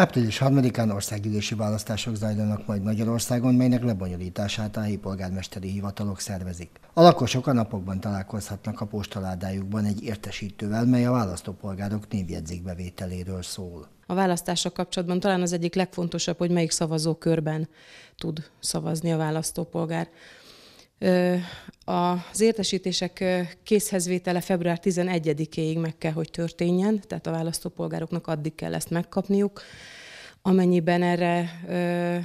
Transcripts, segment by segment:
Április 3-án országgyűlési választások zajlanak majd Magyarországon, melynek lebonyolítását a helyi polgármesteri hivatalok szervezik. A lakosok a napokban találkozhatnak a postaládájukban egy értesítővel, mely a választópolgárok névjegyzékbevételéről szól. A választások kapcsolatban talán az egyik legfontosabb, hogy melyik szavazókörben tud szavazni a választópolgár. Az értesítések készhezvétele február 11-éig meg kell, hogy történjen, tehát a választópolgároknak addig kell ezt megkapniuk. Amennyiben erre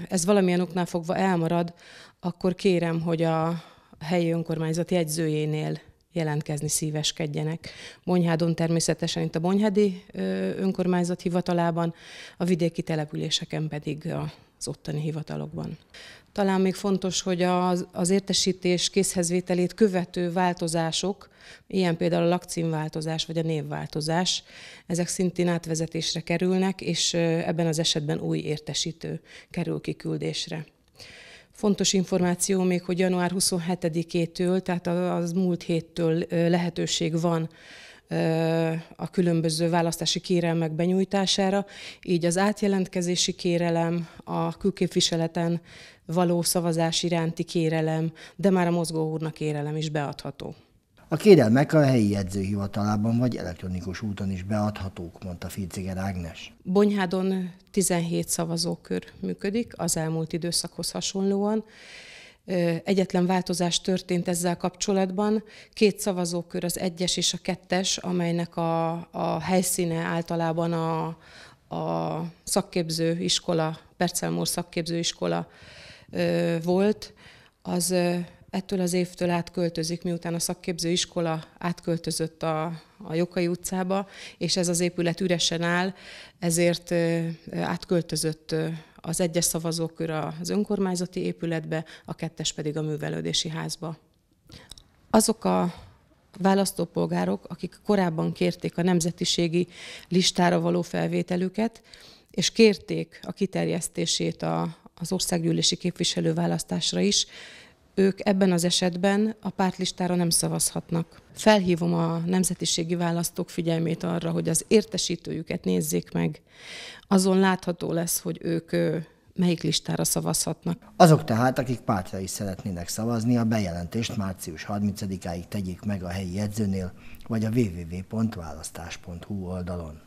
ez valamilyen oknál fogva elmarad, akkor kérem, hogy a helyi önkormányzat jegyzőjénél jelentkezni szíveskedjenek. Bonyhádon természetesen itt a Bonyhádi önkormányzat hivatalában, a vidéki településeken pedig az ottani hivatalokban. Talán még fontos, hogy az, az értesítés készhezvételét követő változások, ilyen például a lakcímváltozás vagy a névváltozás, ezek szintén átvezetésre kerülnek, és ebben az esetben új értesítő kerül kiküldésre. Fontos információ még, hogy január 27-től, tehát az múlt héttől lehetőség van a különböző választási kérelmek benyújtására, így az átjelentkezési kérelem, a külképviseleten való szavazás iránti kérelem, de már a úrnak kérelem is beadható. A kérelmek a helyi jegyzőhivatalában vagy elektronikus úton is beadhatók, mondta Filciger Ágnes. Bonyhádon 17 szavazókör működik az elmúlt időszakhoz hasonlóan. Egyetlen változás történt ezzel kapcsolatban. Két szavazókör, az egyes és a kettes, amelynek a, a helyszíne általában a, a szakképző iskola, Bercelmór szakképző iskola volt, az ettől az évtől átköltözik, miután a szakképző iskola átköltözött a, a Jokai utcába, és ez az épület üresen áll, ezért átköltözött az egyes szavazókör az önkormányzati épületbe, a kettes pedig a művelődési házba. Azok a választópolgárok, akik korábban kérték a nemzetiségi listára való felvételüket, és kérték a kiterjesztését a, az országgyűlési képviselőválasztásra is, ők ebben az esetben a pártlistára nem szavazhatnak. Felhívom a nemzetiségi választók figyelmét arra, hogy az értesítőjüket nézzék meg. Azon látható lesz, hogy ők melyik listára szavazhatnak. Azok tehát, akik pártra is szeretnének szavazni, a bejelentést március 30-áig tegyék meg a helyi jegyzőnél, vagy a www.választás.hu oldalon.